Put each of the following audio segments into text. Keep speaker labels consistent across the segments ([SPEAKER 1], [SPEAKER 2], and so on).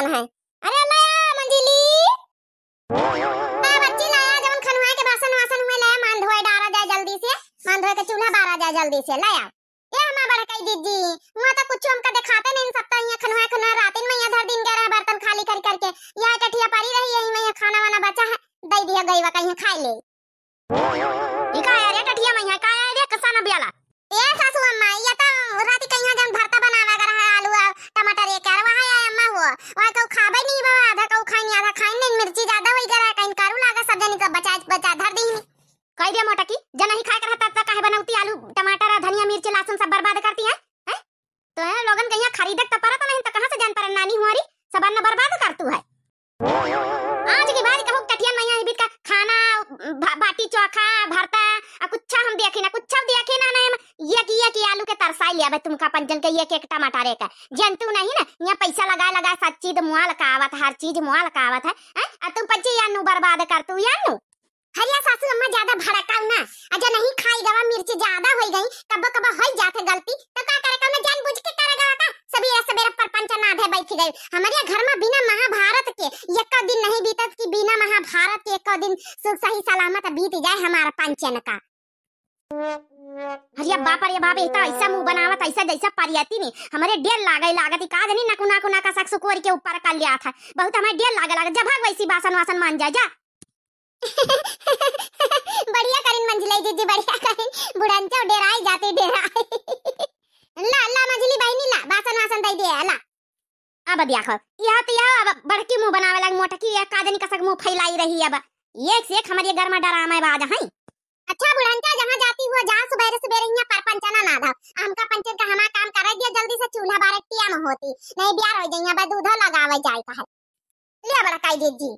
[SPEAKER 1] दुकान है अरे मंजिली बच्ची जवन के बासन वासन मान धोए डारा जाए जल्दी से मान धोए के चूल्हा बारा जाए जल्दी से ए हमार दीदी
[SPEAKER 2] कमाई लिया भाई तुमका पंजन के एक एक टमाटर एक जंतु नहीं ना यहाँ पैसा लगा लगा सब चीज मुआ लकावत हर चीज मुआ लकावत है और तुम पंचे यानू बर्बाद कर तू यानू हरिया सासू अम्मा ज्यादा भड़काऊ ना अजा नहीं खाई गवा मिर्ची ज्यादा हो गई कब कब हो जाते गलती तो का करे का मैं जानबूझ
[SPEAKER 1] के करे गवा का ऐसे मेरा परपंच नाधे बैठ गई हमारे घर में बिना महाभारत के एक दिन नहीं बीतत कि बिना महाभारत के एक दिन सुख सही सलामत बीत जाए हमारा पंचन
[SPEAKER 2] का अरे बाप अरे बाप एता ऐसा मुंह बनावत ऐसा जैसा परियती ने हमारे डेर लागई लागत का जनी नकु नाकु नाका सक सुकोर के ऊपर कर लिया था बहुत हमारे डेर लागे लागत जा भाग वैसी बासन वासन मान जा जा बढ़िया करिन मंजिले जी जी बढ़िया करिन बुढ़ंचा डेराई जाते डेराई ला ला मंजली भाई नी ला बासन वासन दई दे ला अब देखो यह तो यह अब बड़की मुंह बनावे लाग मोटकी या का जनी कसक मुंह फैलाई रही अब एक से एक हमारे घर में डरामा बाज हई अच्छा बुढ़ंका जहाँ जाती वो जा सुबह सुबह यहाँ पर पंचना ना धाव आम का पंचर का हमारा काम कर दिया
[SPEAKER 1] जल्दी से चूल्हा बारे पिया में होती नहीं बियार हो जाइया बस दूधो लगावे जाता है लिया बड़ा काई दीदी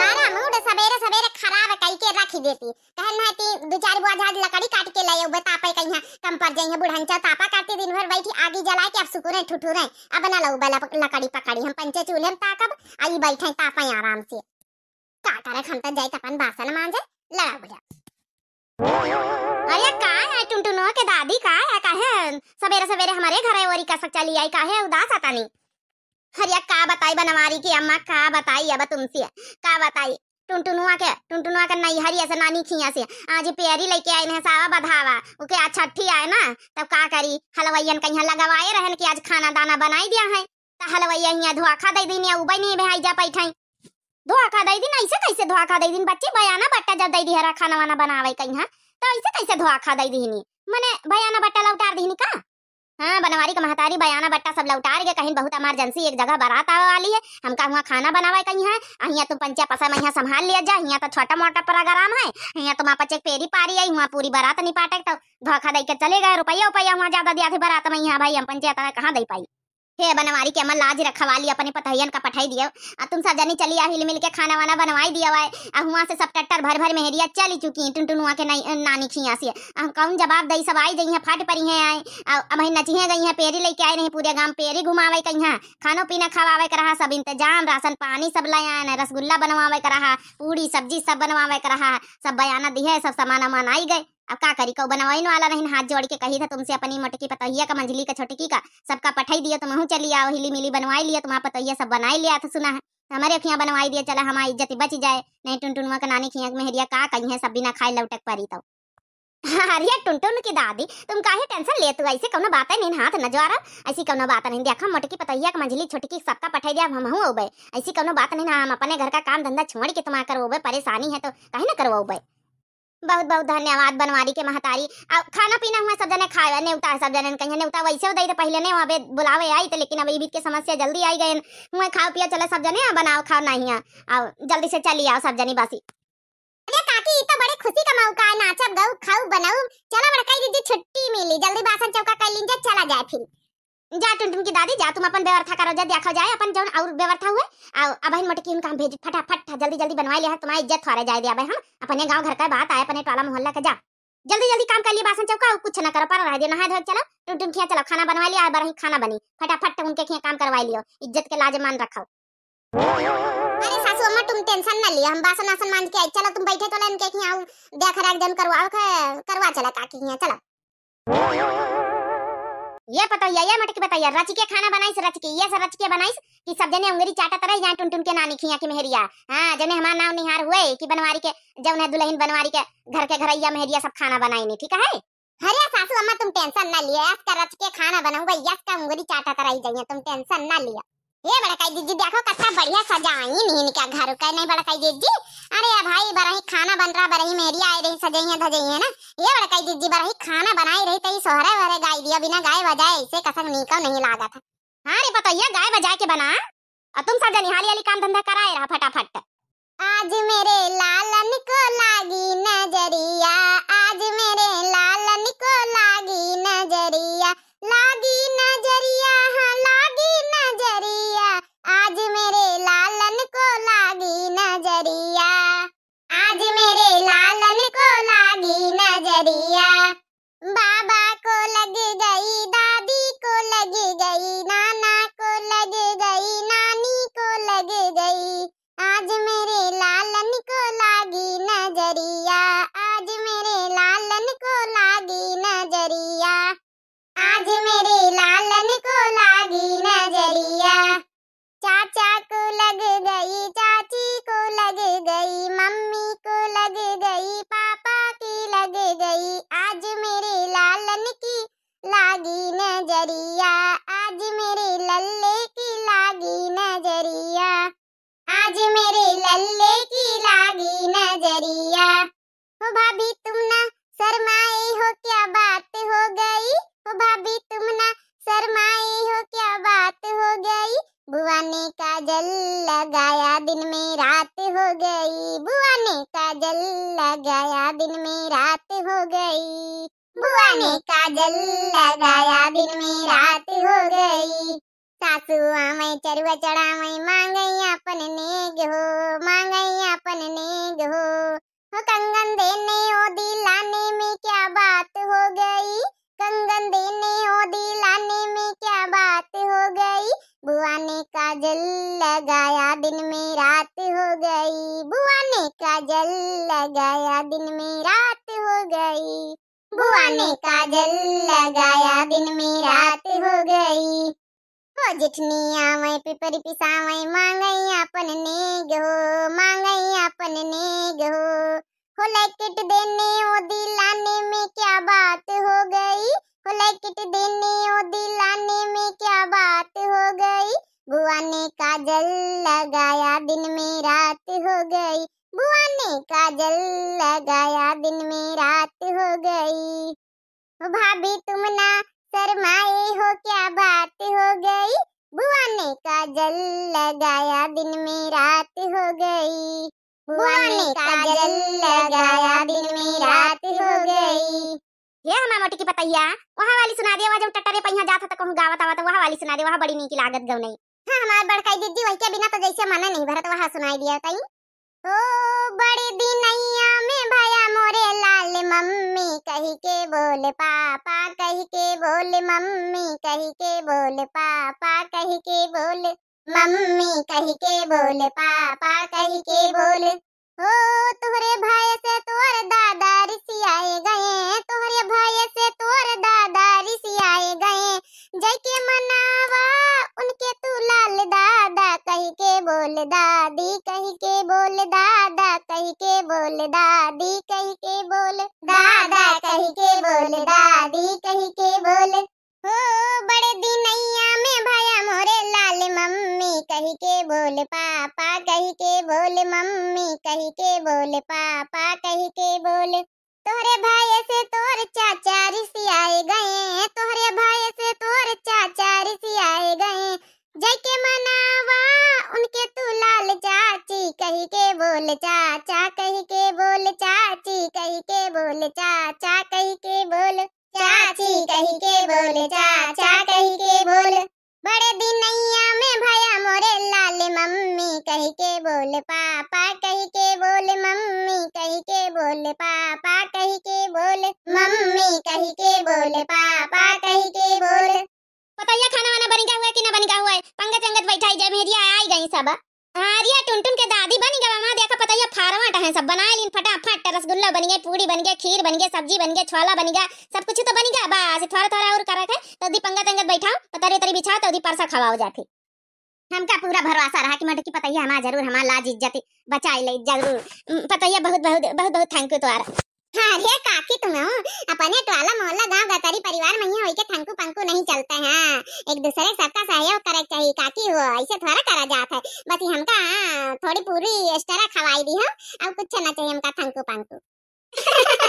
[SPEAKER 1] सारा मूड सवेरे सवेरे खराब है कई के रख देती कहल ना ती दो चार बुआ जहाज लकड़ी काट के लाए बे तापे कहीं कम पर जाई है बुढ़ंचा तापा करते दिन भर बैठी आगी जला के अब सुकुरे ठुठुरे अब ना लऊ बला लकड़ी पकड़ी हम पंचे चूल्हे में ताकब आई बैठे तापे आराम से का करे हम तो जाई तपन तो बासन मांजे अरे
[SPEAKER 2] का है टुनटुनो के दादी का है का है सवेरे सवेरे हमारे घर है और का सच्चा लिया का है उदास आता नहीं हरिया का बताई बनवारी की अम्मा का बताई अब तुमसे का बताई टुनटुनुआ के टुनटुनुआ का नहीं हरिया से नानी खिया से आज प्यारी लेके आए हैं सावा बधावा ओके आज छठी आए ना तब का करी हलवैयन कहीं लगवाए रहन कि आज खाना दाना बनाई दिया है हलवैया हिया धोखा दे दी उबई नहीं भाई जा पैठाई धोखा दई दिन ऐसे कैसे धोखा दई दिन बच्चे बयाना बट्टा जब दई दी हरा खाना वाना बनावे कहीं हां तो ऐसे कैसे धोखा दई दीनी मैंने बयाना बट्टा लौटार दीनी का हाँ बनवारी का महतारी बयाना बट्टा सब लौटार के कहीं बहुत इमरजेंसी एक जगह बारात आवे वाली है का हुआ खाना बनावे कहीं है हाँ? अहिया तुम पंचा पसा मैं संभाल लिया जा हिया तो छोटा मोटा प्रोग्राम है यहाँ तुम आप चेक पेरी पारी आई वहाँ पूरी बारात नहीं पाटे तो धोखा दे के चले गए रुपया रुपया वहाँ ज्यादा दिया थे बारात में यहाँ भाई हम पंचायत कहाँ दे पाई हे बनवारी के अमल लाज रखवाली अपने पतहियन का पठाई दियो आ तुम सब जनी चली आ हिल मिल के खाना वाना बनवाई दिया वाए आ हुआ से सब टट्टर भर भर मेहरिया चली चुकी टुन टुनुआ के नानी खिया से आ कौन जवाब दई सब आई गई हैं फाट परी हैं आए अब ही गई हैं पेरी लेके आए नहीं पूरे गांव पेरी घुमावे कहीं हैं खानो पीना खवावे कर रहा सब इंतजाम राशन पानी सब लाए आए रसगुल्ला बनवावे कर रहा पूरी सब्जी सब बनवावे कर रहा सब बयाना दी है सब सामान वामान आई गए अब का करी बनवाई न वाला रही हाथ जोड़ के कही था तुमसे अपनी मोटकी पतहिया का मंझली का छोटकी का सबका पठाई दिया तुम महू चली आओ हिली मिली बनवाई लिया तुम्हारा पतहिया सब बनाई लिया था तो सुना है हमारे अखियाँ बनवाई दिया चला हमारी इज्जत बच जाए नहीं टुनवा का नानी खिया मेहरिया का कही है सब बिना खाए लौटक परी तो अरे हाँ, टुनटुन की दादी तुम काहे टेंशन ले तू ऐसे कौन बात है नहीं हाथ नजारा ऐसी कौन बात नहीं देखा मोटकी पतहिया का मंझली छोटकी सबका पठाई दिया हम हूँ ओबे ऐसी कौन बात नहीं हाँ, हम अपने घर का काम धंधा छोड़ के तुम आकर ओबे परेशानी है तो कहीं ना करवाओ बहुत बहुत धन्यवाद बनवारी के महतारी अब खाना पीना हुआ सब जने खाए नेवता सब जने कहीं नेवता वैसे उदय तो पहले ने वहाँ पे बुलावे आई तो लेकिन अब बीत के समस्या जल्दी आई गए हुए खाओ पिया चले सब जने बनाओ खाओ नहीं अब जल्दी से चली आओ सब जने बासी अरे काकी तो बड़े खुशी का मौका है नाचब गाऊ खाऊ बनाऊ चलो बड़का दीदी छुट्टी मिली जल्दी बासन चौका कर लीजिए चला जाए फिर जा टुनटुन की दादी जा तुम अपन व्यवस्था करो जा देखो जाए अपन जौन और व्यवस्था हुए आओ अब इन मटकी उनका हम भेज फटाफट जल्दी जल्दी बनवा ले हाँ, तुम्हारी इज्जत थोड़े जाए दे हम अपने गांव घर का बात आए अपने टाला मोहल्ला का जा जल्दी जल्दी काम कर लिए बासन चौका कुछ ना करो पर रह नहा धो चलो टुनटुन खिया चलो खाना बनवा लिया बरही खाना बनी फटाफट उनके खिया काम करवा लियो इज्जत के लाजमान रखो अरे सासू अम्मा तुम टेंशन ना लियो हम बासन आसन मांज के आए चलो तुम बैठे तो इनके खिया देख रख देन करवाओ करवा चला काकी खिया चलो ये बताइया ये मटकी बताइए रच के खाना बनाई रच के ये सब रच के बनाई कि सब जने उंगरी चाटा तरह जाए टुन टुन के नानी खिया की मेहरिया हां जने हमार नाम निहार हुए कि बनवारी के जवन है दुल्हन बनवारी के घर के घरैया मेहरिया सब खाना बनाई नहीं ठीक है हरे सासू अम्मा तुम टेंशन ना लिया यस का रच
[SPEAKER 1] के खाना बनाऊंगा यस का उंगली चाटा तरह जाइए तुम टेंशन ना लिया ये बड़काई दीदी देखो कितना बढ़िया सजाई नहीं का घर का नहीं बड़काई दीदी अरे या भाई बरही खाना बन रहा बरही मेरी आई रही सजई है धजई है ना ये बड़काई दीदी बरही खाना बनाई रही तई तो सोहरे वरे गाय दिया बिना गाय
[SPEAKER 2] बजाए ऐसे कसक नीका नहीं लागा था हां रे पतैया गाय बजा के बना और तुम सब जनिहाली वाली काम धंधा कराए रहा फटाफट आज मेरे ला...
[SPEAKER 1] चाचा को लग गई चाची को लग गई मम्मी को लग गई पापा की लग गई आज मेरे लालन की लागी नजरिया आज मेरे लल्ले की लागी नजरिया
[SPEAKER 2] आज मेरे लल्ले की लागी नजरिया
[SPEAKER 1] भाभी मैंने काजल लगाया दिन में रात हो गई सासुआ मैं चरुआ चढ़ा मैं मांगई अपन नेग हो मांगई अपन नेग हो हो कंगन देने ओ दिलाने में क्या बात हो गई कंगन देने ओ दिलाने में क्या बात हो गई बुआ ने काजल लगाया दिन में रात हो गई बुआ ने काजल लगाया दिन में रात हो गई बुआ ने काजल लगाया दिन में रात हो गई वो जिठनी आवे पिपरी पिसावे मांगई अपन ने गो मांगई अपन ने गो हो लैकेट देने ओ दिलाने में क्या बात हो गई हो लैकेट देने ओ दिलाने में क्या बात हो गई बुआ ने काजल लगाया दिन में रात हो गई बुआ ने काजल लगाया दिन में रात हो गई भाभी तुम ना शर्माए हो क्या बात हो गई बुआ ने काजल लगाया
[SPEAKER 2] दिन में रात हो गई बुआ ने काजल लगाया दिन में रात हो गई ये हमारा मोटी की पतैया वहाँ वाली सुना दे जब टट्टरे पहिया जाता तो कहूँ गावत तो वहाँ वाली सुना दिया वहाँ बड़ी नी लागत गौ नहीं हाँ हमारे बड़काई दीदी वही के बिना तो जैसे मना नहीं भरत वहाँ सुनाई दिया बताई ओ बड़े दिनैया में भया
[SPEAKER 1] मोरे लाल मम्मी कही के बोल पापा कही के बोल मम्मी कही के बोल पापा कही के बोल मम्मी कही के बोल पापा कही के बोल हो तुहरे भाई से तोर कही के बोल मम्मी कही के बोल पापा कही के बोल तोरे भाई से तोर चाचा ऋषि आए गए तोरे भाई से तोर चाचा ऋषि आए गए जय के मनावा उनके तू लाल चाची कही के बोल चाचा कही के बोल चाची कही के बोल चाचा कही के बोल चाची कही के बोल चाचा कही के बोल बड़े दिन नैया में बोले पापा कह के बोले मम्मी कह के बोले
[SPEAKER 2] पापा कह के बोले मम्मी कह के बोले पापा कह के बोले पतैया खाना वाना बन गया हुआ है कि ना बन गया हुआ है पंगत अंगत बैठा जय मेरिया आई गई सब हाँ रिया टुनटुन के दादी बनी गवा मां देखा पतैया फारवाटा है सब बनाए लिन फटाफट रसगुल्ला बन गया पूरी बन गया खीर बन गया सब्जी बन गया छोला बन गया सब कुछ तो बन गया बस थोड़ा थोड़ा और कर रखे तो दी पंगत अंगत बैठाओ रे तेरी बिछा तो दी परसा खवाओ जाती हमका पूरा भरोसा रहा कि मटकी पतैया हमारा जरूर हमारा लाज इज्जत बचाई ले जरूर पतैया बहुत बहुत बहुत बहुत थैंक यू तुम्हारा हाँ अरे काकी तुम हो अपने टोला मोहल्ला गांव गतरी परिवार में ही होई के थंकू पंकू
[SPEAKER 1] नहीं चलते हैं एक दूसरे सबका सहयोग करे चाहिए काकी हो ऐसे थोड़ा करा जाता है बस
[SPEAKER 2] हमका हाँ, थोड़ी पूरी एक्स्ट्रा खवाई दी हो अब कुछ ना चाहिए हमका थंकू पंकू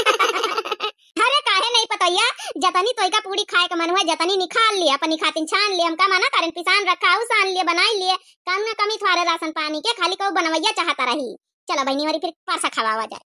[SPEAKER 2] भैया जतनी तो का पूरी खाए का मन हुआ जतनी निकाल लिए अपन खातिन छान लिए हमका माना कारण पिसान रखा हूँ सान लिए बनाई लिए कम ना कमी थारे राशन पानी के खाली कहू बनवैया चाहता रही चलो बहनी वाली फिर पासा खावा जाए